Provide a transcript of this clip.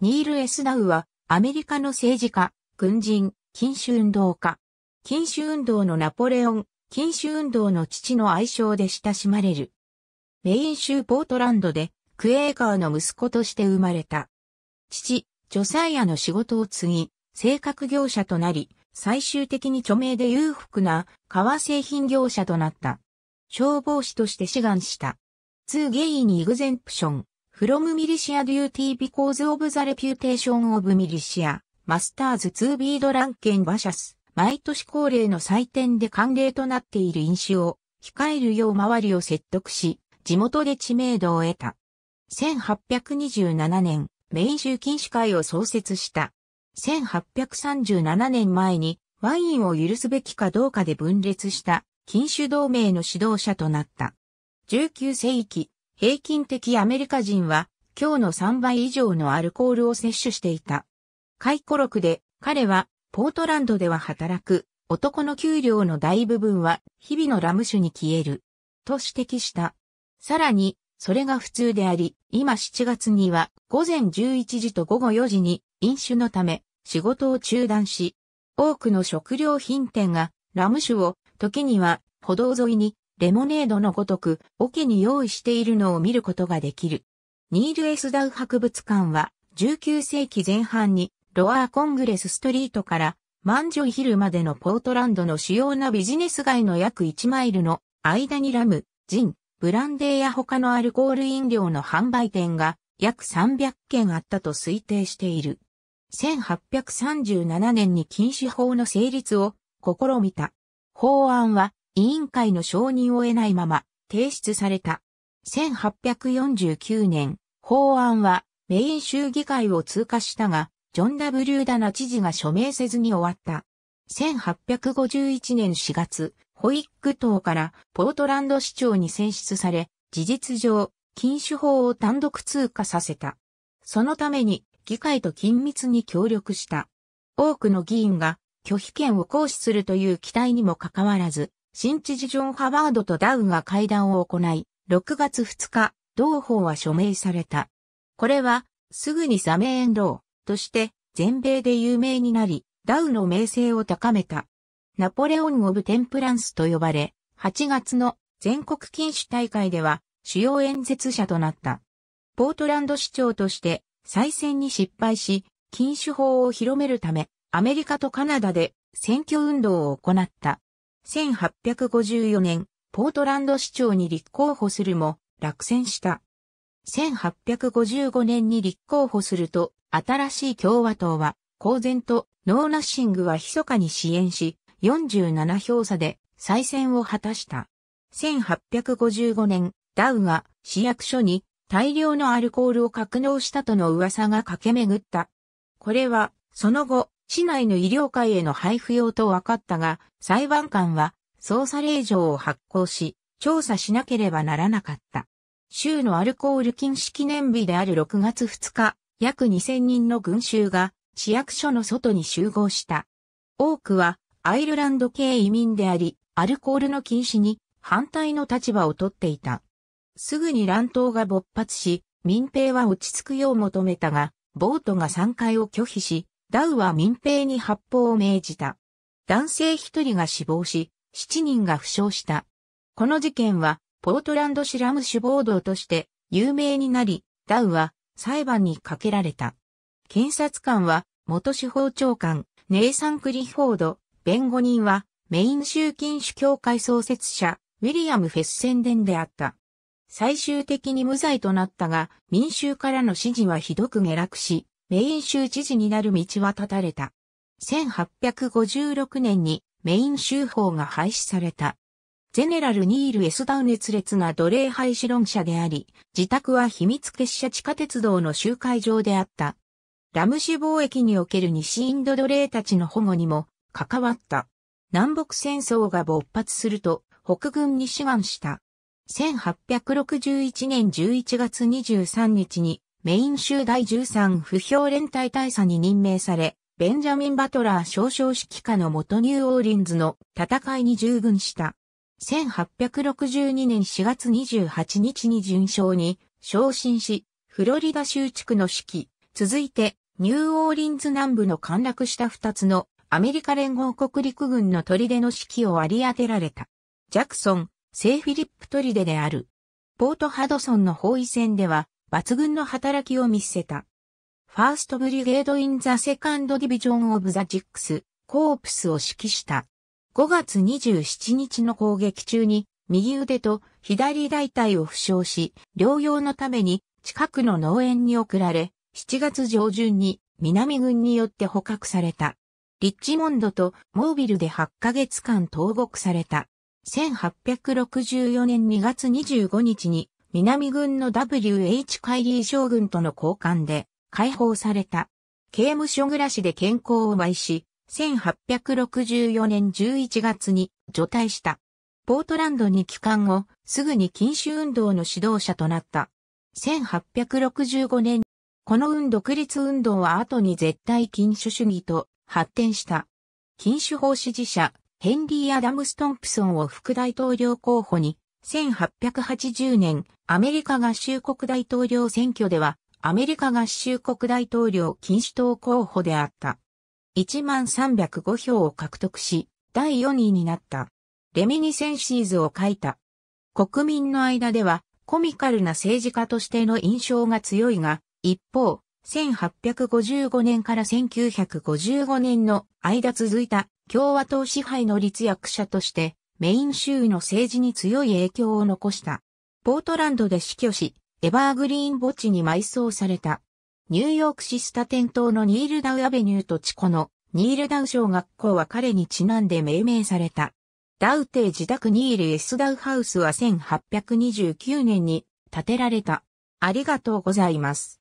ニール・エスナウは、アメリカの政治家、軍人、禁酒運動家。禁酒運動のナポレオン、禁酒運動の父の愛称で親しまれる。メイン州ポートランドで、クエーカーの息子として生まれた。父、ジョサイアの仕事を継ぎ、性格業者となり、最終的に著名で裕福な革製品業者となった。消防士として志願した。ツーゲイにイグゼンプション、from militia duty because of the reputation of militia, masters b 毎年恒例の祭典で慣例となっている飲酒を控えるよう周りを説得し、地元で知名度を得た。1827年、メイン州禁止会を創設した。1837年前にワインを許すべきかどうかで分裂した禁酒同盟の指導者となった。19世紀、平均的アメリカ人は、今日の3倍以上のアルコールを摂取していた。回顧録で、彼は、ポートランドでは働く、男の給料の大部分は、日々のラム酒に消える。と指摘した。さらに、それが普通であり、今7月には、午前11時と午後4時に、飲酒のため、仕事を中断し、多くの食料品店が、ラム酒を、時には、歩道沿いにレモネードのごとく、桶に用意しているのを見ることができる。ニール・エスダウ博物館は、19世紀前半に、ロアー・コングレス・ストリートから、マンジョイ・ヒルまでのポートランドの主要なビジネス街の約1マイルの間にラム、ジン、ブランデーや他のアルコール飲料の販売店が約300件あったと推定している。1837年に禁止法の成立を試みた。法案は委員会の承認を得ないまま提出された。1849年、法案はメイン州議会を通過したが、ジョン・ W・ ダナ知事が署名せずに終わった。1851年4月、ホイック島からポートランド市長に選出され、事実上、禁酒法を単独通過させた。そのために議会と緊密に協力した。多くの議員が拒否権を行使するという期待にもかかわらず、新知事ジョン・ハワードとダウンは会談を行い、6月2日、同法は署名された。これは、すぐにサメエンローとして全米で有名になり、ダウの名声を高めた。ナポレオン・オブ・テンプランスと呼ばれ、8月の全国禁酒大会では主要演説者となった。ポートランド市長として再選に失敗し、禁酒法を広めるため、アメリカとカナダで選挙運動を行った。1854年、ポートランド市長に立候補するも、落選した。1855年に立候補すると、新しい共和党は、公然と、ノーナッシングは密かに支援し、47票差で再選を果たした。1855年、ダウが市役所に大量のアルコールを格納したとの噂が駆け巡った。これは、その後、市内の医療界への配布用と分かったが、裁判官は捜査令状を発行し、調査しなければならなかった。州のアルコール禁止記念日である6月2日、約2000人の群衆が市役所の外に集合した。多くはアイルランド系移民であり、アルコールの禁止に反対の立場をとっていた。すぐに乱闘が勃発し、民兵は落ち着くよう求めたが、ボートが参回を拒否し、ダウは民兵に発砲を命じた。男性一人が死亡し、七人が負傷した。この事件は、ポートランドシラム首謀動として有名になり、ダウは裁判にかけられた。検察官は元司法長官、ネイサン・クリフォード、弁護人はメイン州禁主協会創設者、ウィリアム・フェス宣伝であった。最終的に無罪となったが、民衆からの支持はひどく下落し、メイン州知事になる道は断たれた。1856年にメイン州法が廃止された。ゼネラル・ニール・エスダウ熱烈な奴隷廃止論者であり、自宅は秘密結社地下鉄道の集会場であった。ラムシ貿易における西インド奴隷たちの保護にも関わった。南北戦争が勃発すると北軍に志願した。1861年11月23日にメイン州第13不評連隊大佐に任命され、ベンジャミン・バトラー少将指揮下の元ニューオーリンズの戦いに従軍した。1862年4月28日に順将に昇進し、フロリダ州地区の指揮、続いてニューオーリンズ南部の陥落した2つのアメリカ連合国陸軍の砦の指揮を割り当てられた。ジャクソン、聖フィリップ砦である。ポートハドソンの包囲戦では抜群の働きを見せた。ファーストブリゲード・イン・ザ・セカンド・ディビジョン・オブ・ザ・ジックス、コープスを指揮した。5月27日の攻撃中に、右腕と左大腿を負傷し、療養のために近くの農園に送られ、7月上旬に南軍によって捕獲された。リッチモンドとモービルで8ヶ月間投獄された。1864年2月25日に南軍の WH 会議リー将軍との交換で解放された。刑務所暮らしで健康を害し、1864年11月に除隊した。ポートランドに帰還後、すぐに禁酒運動の指導者となった。1865年、この運独立運動は後に絶対禁酒主義と発展した。禁酒法支持者、ヘンリー・アダムス・トンプソンを副大統領候補に1880年、アメリカ合衆国大統領選挙では、アメリカ合衆国大統領禁止党候補であった。1305票を獲得し、第4位になった。レミニセンシーズを書いた。国民の間では、コミカルな政治家としての印象が強いが、一方、1855年から1955年の間続いた共和党支配の立役者としてメイン州の政治に強い影響を残した。ポートランドで死去し、エバーグリーン墓地に埋葬された。ニューヨークシスタ店頭のニールダウアベニューと地コのニールダウ小学校は彼にちなんで命名された。ダウ邸自宅ニール S ダウハウスは1829年に建てられた。ありがとうございます。